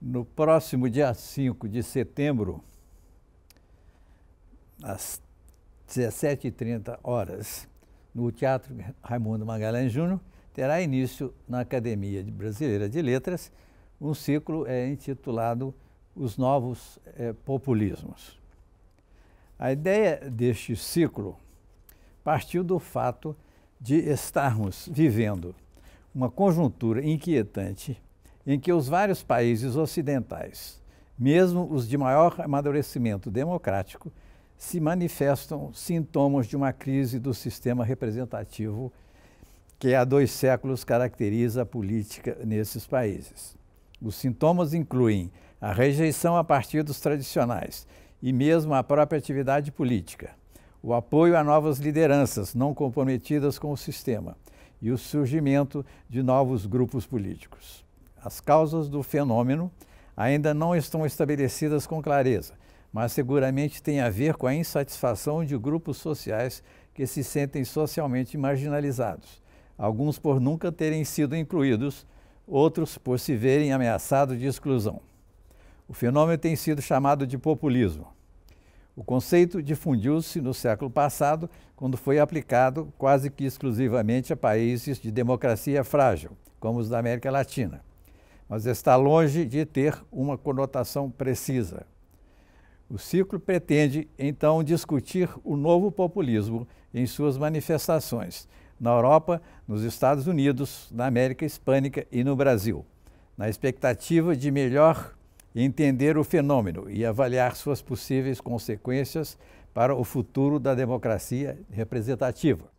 No próximo dia 5 de setembro, às 17h30 horas, no Teatro Raimundo Magalhães Júnior, terá início na Academia Brasileira de Letras um ciclo é, intitulado Os Novos é, Populismos. A ideia deste ciclo partiu do fato de estarmos vivendo uma conjuntura inquietante em que os vários países ocidentais, mesmo os de maior amadurecimento democrático, se manifestam sintomas de uma crise do sistema representativo que há dois séculos caracteriza a política nesses países. Os sintomas incluem a rejeição a partidos tradicionais e mesmo a própria atividade política, o apoio a novas lideranças não comprometidas com o sistema e o surgimento de novos grupos políticos. As causas do fenômeno ainda não estão estabelecidas com clareza, mas seguramente tem a ver com a insatisfação de grupos sociais que se sentem socialmente marginalizados, alguns por nunca terem sido incluídos, outros por se verem ameaçados de exclusão. O fenômeno tem sido chamado de populismo. O conceito difundiu-se no século passado, quando foi aplicado quase que exclusivamente a países de democracia frágil, como os da América Latina mas está longe de ter uma conotação precisa. O ciclo pretende, então, discutir o novo populismo em suas manifestações, na Europa, nos Estados Unidos, na América Hispânica e no Brasil, na expectativa de melhor entender o fenômeno e avaliar suas possíveis consequências para o futuro da democracia representativa.